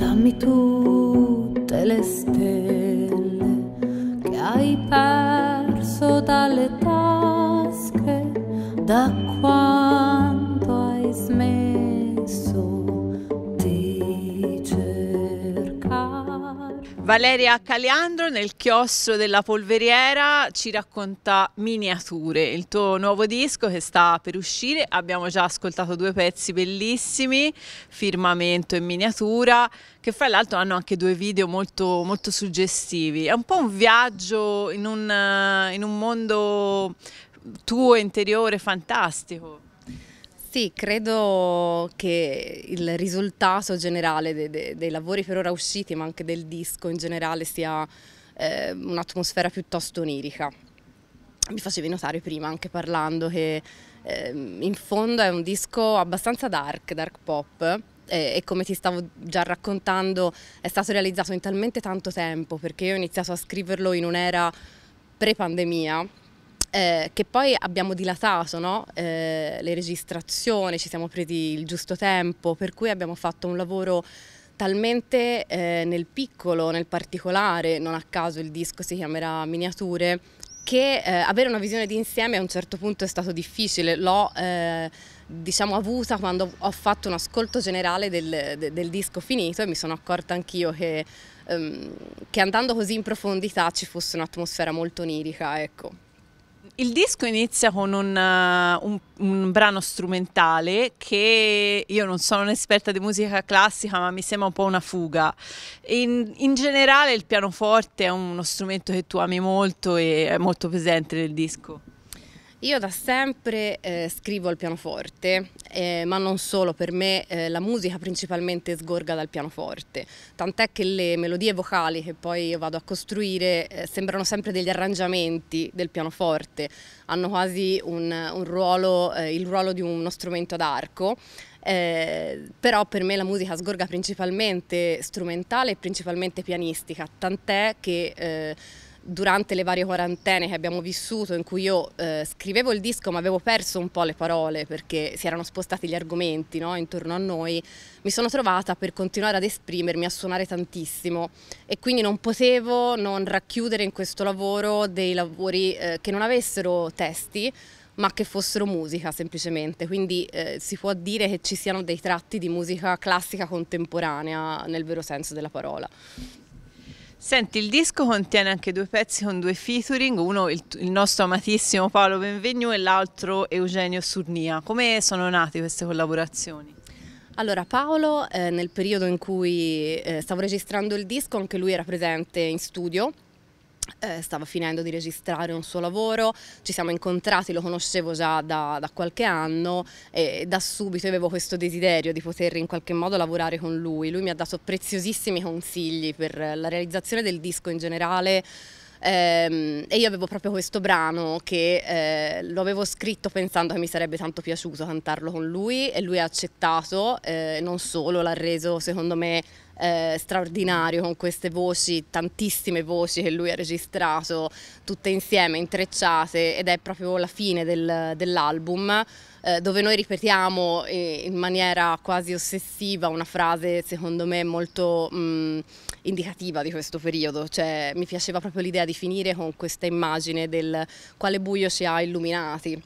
Dammi tutte le stelle che hai perso dalle tasche da quando hai smesso. Valeria Caliandro nel chiostro della polveriera ci racconta Miniature, il tuo nuovo disco che sta per uscire. Abbiamo già ascoltato due pezzi bellissimi, Firmamento e Miniatura, che fra l'altro hanno anche due video molto, molto suggestivi. È un po' un viaggio in un, eh, in un mondo tuo interiore fantastico. Sì, credo che il risultato generale de, de, dei lavori per ora usciti, ma anche del disco in generale, sia eh, un'atmosfera piuttosto onirica. Mi facevi notare prima anche parlando che eh, in fondo è un disco abbastanza dark, dark pop, e, come ti stavo già raccontando è stato realizzato in talmente tanto tempo perché io ho iniziato a scriverlo in un'era pre-pandemia eh, che poi abbiamo dilatato no? eh, le registrazioni, ci siamo presi il giusto tempo, per cui abbiamo fatto un lavoro talmente eh, nel piccolo, nel particolare, non a caso il disco si chiamerà Miniature, che eh, avere una visione d'insieme a un certo punto è stato difficile, l'ho eh, diciamo avuta quando ho fatto un ascolto generale del, de, del disco finito e mi sono accorta anch'io che, um, che andando così in profondità ci fosse un'atmosfera molto onirica, ecco. Il disco inizia con un, uh, un, un, brano strumentale che io non sono un'esperta di musica classica, ma mi sembra un po' una fuga. In, in, generale il pianoforte è uno strumento che tu ami molto e è molto presente nel disco. Io da sempre eh, scrivo al pianoforte, eh, ma non solo, per me eh, la musica principalmente sgorga dal pianoforte, tant'è che le melodie vocali che poi io vado a costruire eh, sembrano sempre degli arrangiamenti del pianoforte, hanno quasi un, un ruolo, eh, il ruolo di uno strumento ad arco, eh, però per me la musica sgorga principalmente strumentale e principalmente pianistica, tant'è che eh, durante le varie quarantene che abbiamo vissuto in cui io eh, scrivevo il disco ma avevo perso un po' le parole perché si erano spostati gli argomenti no? intorno a noi, mi sono trovata per continuare ad esprimermi, a suonare tantissimo e quindi non potevo non racchiudere in questo lavoro dei lavori eh, che non avessero testi ma che fossero musica semplicemente, quindi eh, si può dire che ci siano dei tratti di musica classica contemporanea nel vero senso della parola. Senti, il disco contiene anche due pezzi con due featuring, uno il, il nostro amatissimo Paolo Benvegnu e l'altro Eugenio Surnia. Come sono nate queste collaborazioni? Allora Paolo eh, nel periodo in cui eh, stavo registrando il disco anche lui era presente in studio eh, stava finendo di registrare un suo lavoro, ci siamo incontrati, lo conoscevo già da, da, qualche anno e da subito avevo questo desiderio di poter in qualche modo lavorare con lui. Lui mi ha dato preziosissimi consigli per la realizzazione del disco in generale, Ehm, e io avevo proprio questo brano che eh, lo avevo scritto pensando che mi sarebbe tanto piaciuto cantarlo con lui e lui ha accettato, eh, non solo, l'ha reso secondo me eh, straordinario con queste voci, tantissime voci che lui ha registrato, tutte insieme, intrecciate ed è proprio la fine del, dell'album. Eh, dove noi ripetiamo eh, in maniera quasi ossessiva una frase secondo me molto mh, mm, indicativa di questo periodo, cioè mi piaceva proprio l'idea di finire con questa immagine del quale buio ci ha illuminati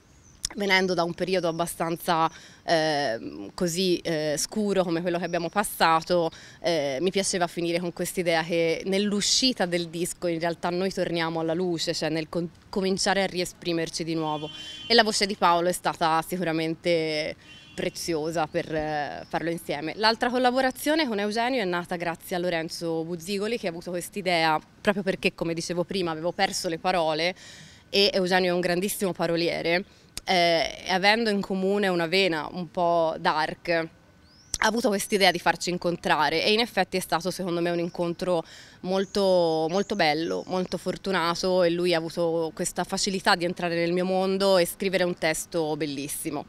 venendo da un periodo abbastanza eh, così eh, scuro come quello che abbiamo passato, eh, mi piaceva finire con quest'idea che nell'uscita del disco in realtà noi torniamo alla luce, cioè nel cominciare a riesprimerci di nuovo. E la voce di Paolo è stata sicuramente preziosa per eh, farlo insieme. L'altra collaborazione con Eugenio è nata grazie a Lorenzo Buzzigoli che ha avuto quest'idea proprio perché, come dicevo prima, avevo perso le parole e Eugenio è un grandissimo paroliere eh, avendo in comune una vena un po' dark, ha avuto quest'idea di farci incontrare e in effetti è stato secondo me un incontro molto, molto bello, molto fortunato e lui ha avuto questa facilità di entrare nel mio mondo e scrivere un testo bellissimo.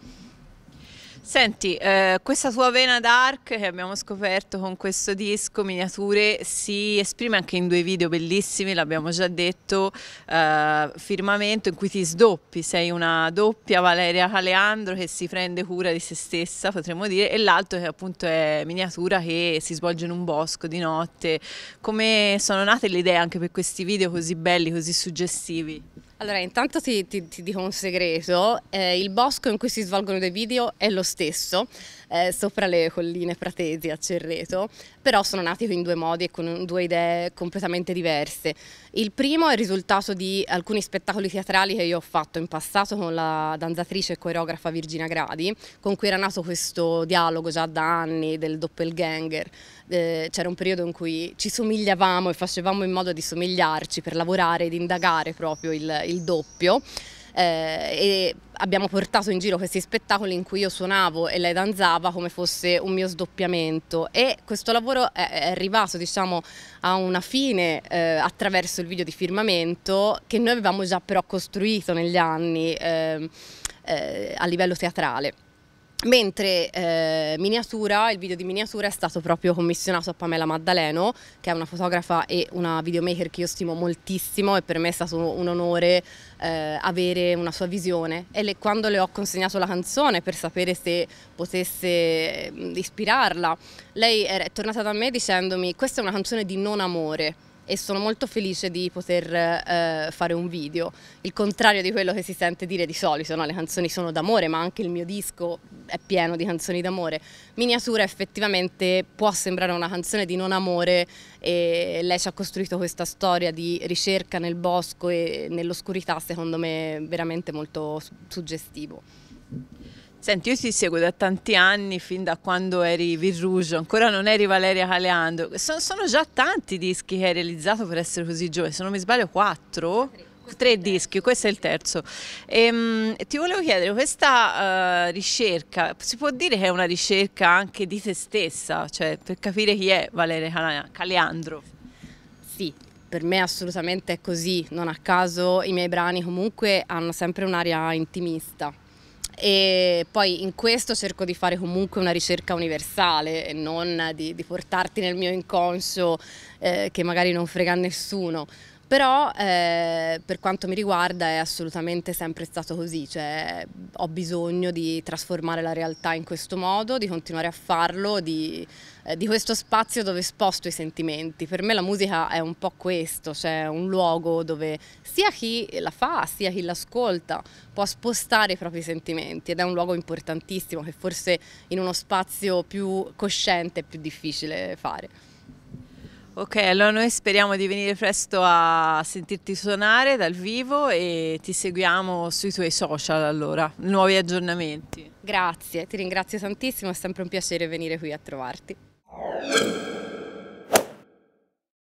Senti, eh, questa tua vena dark che abbiamo scoperto con questo disco, Miniature, si esprime anche in due video bellissimi, l'abbiamo già detto, eh, Firmamento in cui ti sdoppi, sei una doppia Valeria Caleandro che si prende cura di se stessa, potremmo dire, e l'altro che appunto è Miniatura che si svolge in un bosco di notte. Come sono nate le idee anche per questi video così belli, così suggestivi? Allora, intanto ti, ti, ti, dico un segreto, eh, il bosco in cui si svolgono dei video è lo stesso, eh, sopra le colline Pratesi a Cerreto, però sono nati in due modi e con due idee completamente diverse. Il primo è il risultato di alcuni spettacoli teatrali che io ho fatto in passato con la danzatrice e coreografa Virginia Gradi, con cui era nato questo dialogo già da anni del doppelganger. Eh, C'era un periodo in cui ci somigliavamo e facevamo in modo di somigliarci per lavorare ed indagare proprio il, il doppio. Eh, e abbiamo portato in giro questi spettacoli in cui io suonavo e lei danzava come fosse un mio sdoppiamento e questo lavoro è arrivato diciamo, a una fine eh, attraverso il video di firmamento che noi avevamo già però costruito negli anni eh, eh, a livello teatrale. Mentre eh, Miniatura, il video di Miniatura è stato proprio commissionato a Pamela Maddaleno, che è una fotografa e una videomaker che io stimo moltissimo e per me è stato un onore eh, avere una sua visione. E le, quando le ho consegnato la canzone per sapere se potesse mm, ispirarla, lei è tornata da me dicendomi questa è una canzone di non amore e sono molto felice di poter eh, fare un video, il contrario di quello che si sente dire di solito, no? le canzoni sono d'amore ma anche il mio disco è pieno di canzoni d'amore, Miniatura effettivamente può sembrare una canzone di non amore e lei ci ha costruito questa storia di ricerca nel bosco e nell'oscurità secondo me veramente molto suggestivo. Senti, io ti seguo da tanti anni, fin da quando eri Virrugio, ancora non eri Valeria Caleando. Sono, sono, già tanti dischi che hai realizzato per essere così giovane, se non mi sbaglio quattro? Tre, dischi, questo è il terzo. E, ehm, ti volevo chiedere, questa uh, ricerca, si può dire che è una ricerca anche di te stessa, cioè per capire chi è Valeria Caleandro? Sì, per me assolutamente è così, non a caso i miei brani comunque hanno sempre un'aria intimista e poi in questo cerco di fare comunque una ricerca universale e non di, di portarti nel mio inconscio eh, che magari non frega nessuno però eh, per quanto mi riguarda è assolutamente sempre stato così, cioè, ho bisogno di trasformare la realtà in questo modo, di continuare a farlo, di, eh, di, questo spazio dove sposto i sentimenti. Per me la musica è un po' questo, cioè un luogo dove sia chi la fa sia chi l'ascolta può spostare i propri sentimenti ed è un luogo importantissimo che forse in uno spazio più cosciente è più difficile fare. Ok, allora noi speriamo di venire presto a sentirti suonare dal vivo e ti seguiamo sui tuoi social allora, nuovi aggiornamenti. Grazie, ti ringrazio tantissimo, è sempre un piacere venire qui a trovarti.